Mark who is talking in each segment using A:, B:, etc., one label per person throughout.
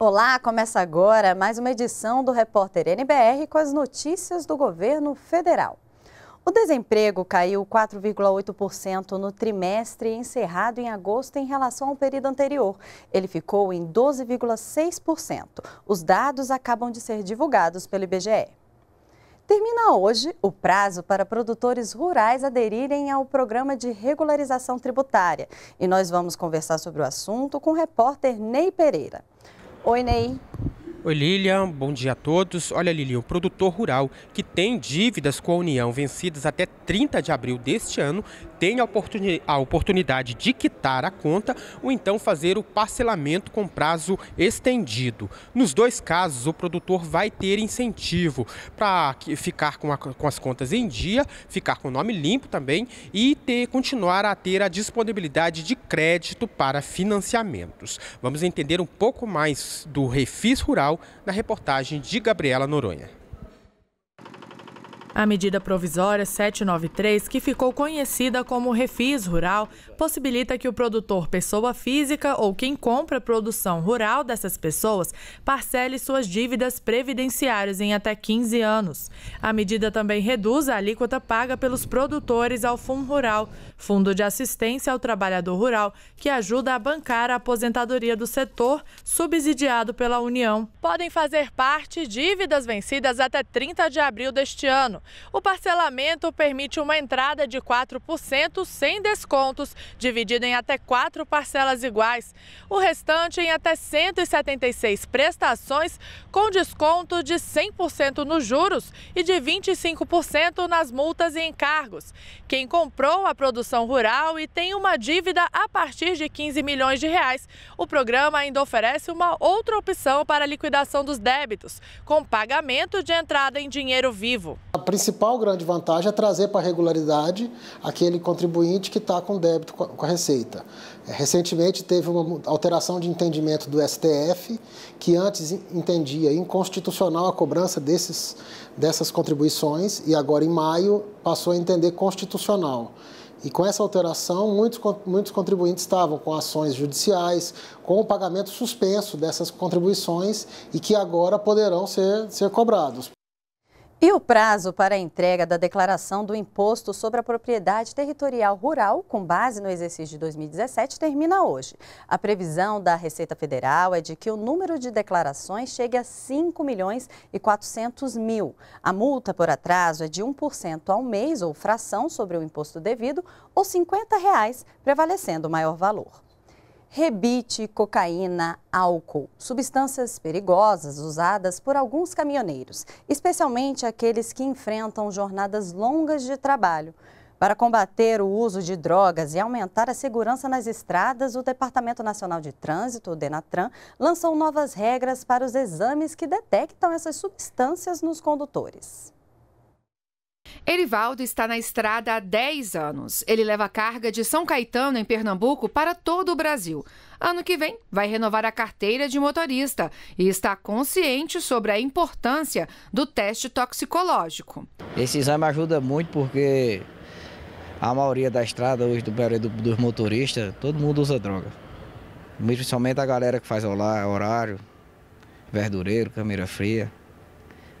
A: Olá, começa agora mais uma edição do Repórter NBR com as notícias do governo federal. O desemprego caiu 4,8% no trimestre encerrado em agosto em relação ao período anterior. Ele ficou em 12,6%. Os dados acabam de ser divulgados pelo IBGE. Termina hoje o prazo para produtores rurais aderirem ao programa de regularização tributária. E nós vamos conversar sobre o assunto com o repórter Ney Pereira. ONA Oi Lilian, bom dia a todos. Olha Lilian, o produtor rural que tem dívidas com a União vencidas até 30 de abril deste ano tem a, oportuni a oportunidade de quitar a conta ou então fazer o parcelamento com prazo estendido. Nos dois casos, o produtor vai ter incentivo para ficar com, a, com, as contas em dia, ficar com o nome limpo também e ter, continuar a ter a disponibilidade de crédito para financiamentos. Vamos entender um pouco mais do refis rural na reportagem de Gabriela Noronha.
B: A medida provisória 793, que ficou conhecida como refis rural, possibilita que o produtor, pessoa física ou quem compra produção rural dessas pessoas, parcele suas dívidas previdenciárias em até 15 anos. A medida também reduz a alíquota paga pelos produtores ao Fundo Rural, fundo de assistência ao trabalhador rural que ajuda a bancar a aposentadoria do setor, subsidiado pela União. Podem fazer parte dívidas vencidas até 30 de abril deste ano. O parcelamento permite uma entrada de 4% sem descontos, dividido em até quatro parcelas iguais. O restante em até 176 prestações, com desconto de 100% nos juros e de 25% nas multas e encargos. Quem comprou a produção produção rural e tem uma dívida a partir de 15 milhões de reais. O programa ainda oferece uma outra opção para a liquidação dos débitos, com pagamento de entrada em dinheiro vivo.
A: A principal grande vantagem é trazer para a regularidade aquele contribuinte que está com débito com a Receita. É, recentemente teve uma alteração de entendimento do STF, que antes entendia inconstitucional a cobrança desses, dessas contribuições e agora em maio passou a entender constitucional. E com essa alteração, muitos, muitos contribuintes estavam com ações judiciais, com o pagamento suspenso dessas contribuições e que agora poderão ser, ser cobrados. E o prazo para a entrega da declaração do Imposto sobre a Propriedade Territorial Rural, com base no exercício de 2017, termina hoje. A previsão da Receita Federal é de que o número de declarações chegue a 5 milhões e 400 mil. A multa por atraso é de 1% ao mês, ou fração sobre o imposto devido, ou R$ 50, reais, prevalecendo o maior valor rebite, cocaína, álcool, substâncias perigosas usadas por alguns caminhoneiros, especialmente aqueles que enfrentam jornadas longas de trabalho. Para combater o uso de drogas e aumentar a segurança nas estradas, o Departamento Nacional de Trânsito, o Denatran, lançou novas regras para os exames que detectam essas substâncias nos condutores.
C: Erivaldo está na estrada há 10 anos. Ele leva carga de São Caetano, em Pernambuco, para todo o Brasil. Ano que vem, vai renovar a carteira de motorista e está consciente sobre a importância do teste toxicológico. Esse exame ajuda muito porque a maioria da estrada hoje, do dos motoristas, todo mundo usa droga. Principalmente a galera que faz horário, verdureiro, câmera fria.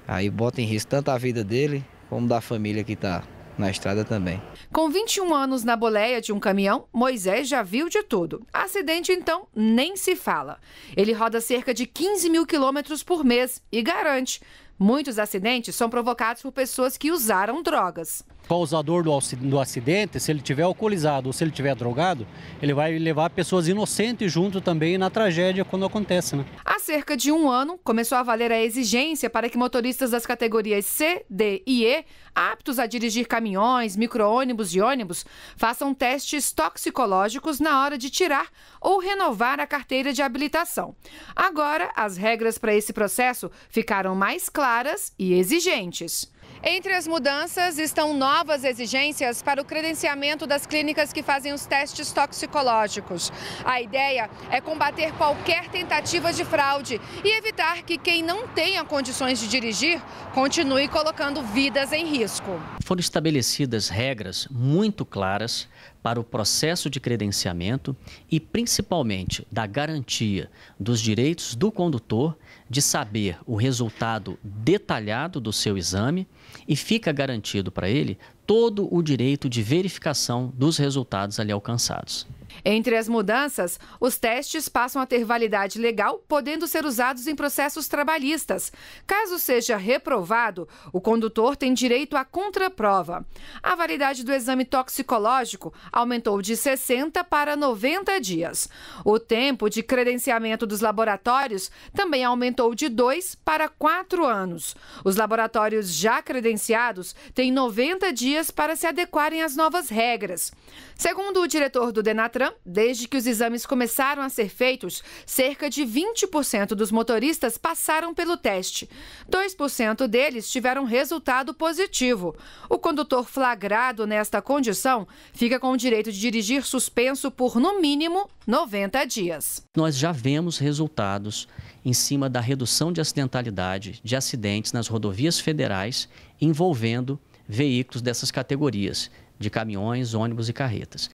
C: Aí bota em risco tanto a vida dele como da família que está na estrada também. Com 21 anos na boleia de um caminhão, Moisés já viu de tudo. Acidente, então, nem se fala. Ele roda cerca de 15 mil quilômetros por mês e garante Muitos acidentes são provocados por pessoas que usaram drogas.
A: O causador do acidente, se ele tiver alcoolizado ou se ele tiver drogado, ele vai levar pessoas inocentes junto também na tragédia quando acontece. Né?
C: Há cerca de um ano, começou a valer a exigência para que motoristas das categorias C, D e E, aptos a dirigir caminhões, micro-ônibus e ônibus, façam testes toxicológicos na hora de tirar ou renovar a carteira de habilitação. Agora, as regras para esse processo ficaram mais claras claras e exigentes. Entre as mudanças estão novas exigências para o credenciamento das clínicas que fazem os testes toxicológicos. A ideia é combater qualquer tentativa de fraude e evitar que quem não tenha condições de dirigir continue colocando vidas em risco.
B: Foram estabelecidas regras muito claras para o processo de credenciamento e principalmente da garantia dos direitos do condutor de saber o resultado detalhado do seu exame e fica garantido para ele todo o direito de verificação dos resultados ali alcançados.
C: Entre as mudanças, os testes passam a ter validade legal, podendo ser usados em processos trabalhistas. Caso seja reprovado, o condutor tem direito à contraprova. A validade do exame toxicológico aumentou de 60 para 90 dias. O tempo de credenciamento dos laboratórios também aumentou de 2 para 4 anos. Os laboratórios já credenciados têm 90 dias para se adequarem às novas regras. Segundo o diretor do Denatran, desde que os exames começaram a ser feitos, cerca de 20% dos motoristas passaram pelo teste. 2% deles tiveram resultado positivo. O condutor flagrado nesta condição fica com o direito de dirigir suspenso por, no mínimo, 90 dias.
B: Nós já vemos resultados em cima da redução de acidentalidade de acidentes nas rodovias federais envolvendo veículos dessas categorias, de caminhões, ônibus e carretas.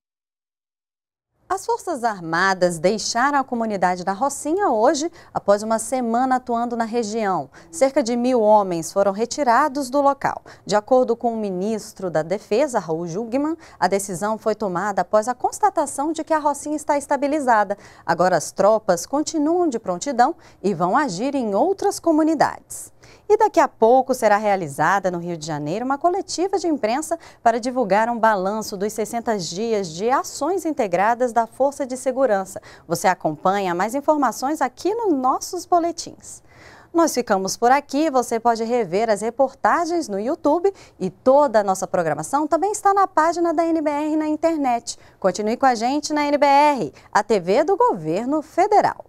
A: As Forças Armadas deixaram a comunidade da Rocinha hoje, após uma semana atuando na região. Cerca de mil homens foram retirados do local. De acordo com o ministro da Defesa, Raul Jugman, a decisão foi tomada após a constatação de que a Rocinha está estabilizada. Agora as tropas continuam de prontidão e vão agir em outras comunidades. E daqui a pouco será realizada no Rio de Janeiro uma coletiva de imprensa para divulgar um balanço dos 60 dias de ações integradas da Força de Segurança. Você acompanha mais informações aqui nos nossos boletins. Nós ficamos por aqui, você pode rever as reportagens no YouTube e toda a nossa programação também está na página da NBR na internet. Continue com a gente na NBR, a TV do Governo Federal.